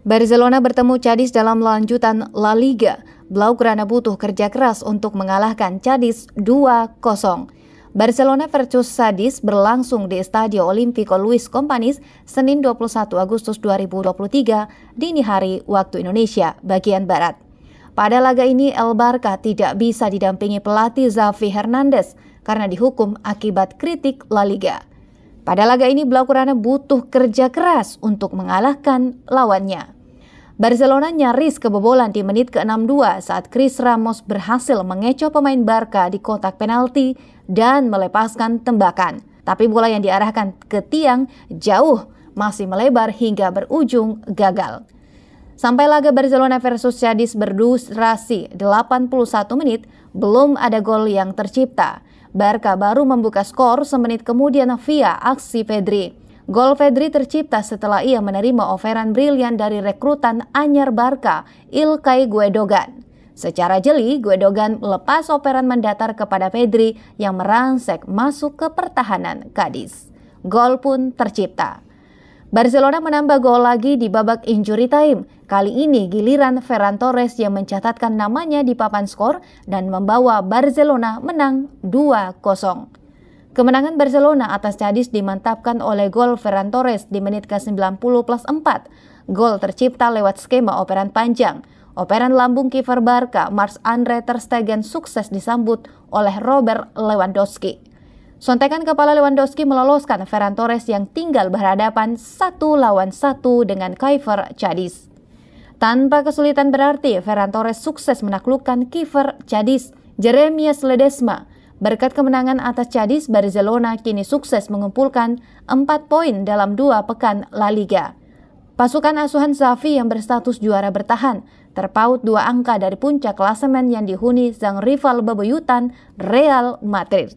Barcelona bertemu Cadiz dalam lanjutan La Liga. Blaugrana butuh kerja keras untuk mengalahkan Cadiz 2-0. Barcelona versus Sadis berlangsung di Estadio Olimpico Luis Companys Senin 21 Agustus 2023 dini hari waktu Indonesia bagian barat. Pada laga ini El Barca tidak bisa didampingi pelatih Xavi Hernandez karena dihukum akibat kritik La Liga. Pada laga ini Blaugrana butuh kerja keras untuk mengalahkan lawannya. Barcelona nyaris kebobolan di menit ke-62 saat Chris Ramos berhasil mengecoh pemain Barca di kotak penalti dan melepaskan tembakan. Tapi bola yang diarahkan ke tiang jauh masih melebar hingga berujung gagal. Sampai laga Barcelona versus Cadiz berdurasi 81 menit, belum ada gol yang tercipta. Barca baru membuka skor semenit kemudian via aksi Pedri. Gol Pedri tercipta setelah ia menerima overan brilian dari rekrutan anyar Barca, Ilkay Guedogan. Secara jeli, Guedogan melepas operan mendatar kepada Pedri yang merangsek masuk ke pertahanan Kadis. Gol pun tercipta. Barcelona menambah gol lagi di babak injury time. Kali ini giliran Ferran Torres yang mencatatkan namanya di papan skor dan membawa Barcelona menang 2-0. Kemenangan Barcelona atas Cadiz dimantapkan oleh gol Ferran Torres di menit ke-90 plus 4. Gol tercipta lewat skema operan panjang. Operan lambung kiper Barca, Mars Andre Ter Stegen sukses disambut oleh Robert Lewandowski. Sontekan kepala Lewandowski meloloskan Ferran Torres yang tinggal berhadapan satu lawan satu dengan Kiefer Cadiz. Tanpa kesulitan berarti, Ferran Torres sukses menaklukkan Kiefer Cadiz. Jeremias Ledesma. Berkat kemenangan atas Cadiz, Barcelona kini sukses mengumpulkan 4 poin dalam dua pekan La Liga. Pasukan asuhan Xavi yang berstatus juara bertahan, terpaut dua angka dari puncak klasemen yang dihuni sang rival bebuyutan Real Madrid.